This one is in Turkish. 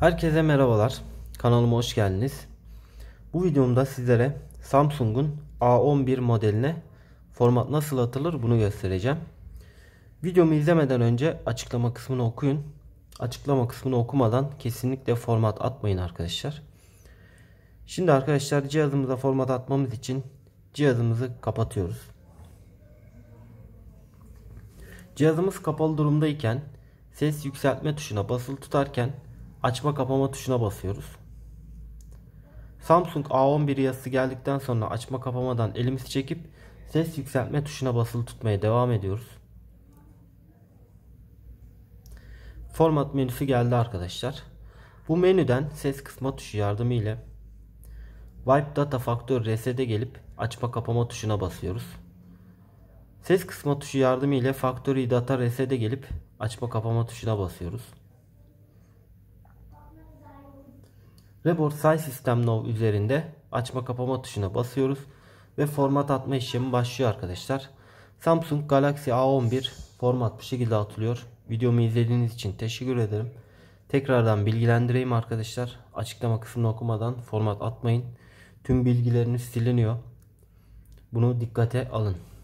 Herkese merhabalar. Kanalıma hoş geldiniz. Bu videomda sizlere Samsung'un A11 modeline format nasıl atılır bunu göstereceğim. Videomu izlemeden önce açıklama kısmını okuyun. Açıklama kısmını okumadan kesinlikle format atmayın arkadaşlar. Şimdi arkadaşlar cihazımıza format atmamız için cihazımızı kapatıyoruz. Cihazımız kapalı durumdayken ses yükseltme tuşuna basılı tutarken açma kapama tuşuna basıyoruz. Samsung A11 yazısı geldikten sonra açma kapamadan elimizi çekip ses yükseltme tuşuna basılı tutmaya devam ediyoruz. Format menüsü geldi arkadaşlar. Bu menüden ses kısma tuşu yardımı ile Wipe Data Faktör RS'de gelip açma kapama tuşuna basıyoruz. Ses kısma tuşu yardımı ile Factory Data RS'de gelip açma kapama tuşuna basıyoruz. Report Size System Now üzerinde açma kapama tuşuna basıyoruz ve format atma işlemi başlıyor arkadaşlar. Samsung Galaxy A11 format bu şekilde atılıyor. Videomu izlediğiniz için teşekkür ederim. Tekrardan bilgilendireyim arkadaşlar. Açıklama kısmını okumadan format atmayın. Tüm bilgileriniz siliniyor. Bunu dikkate alın.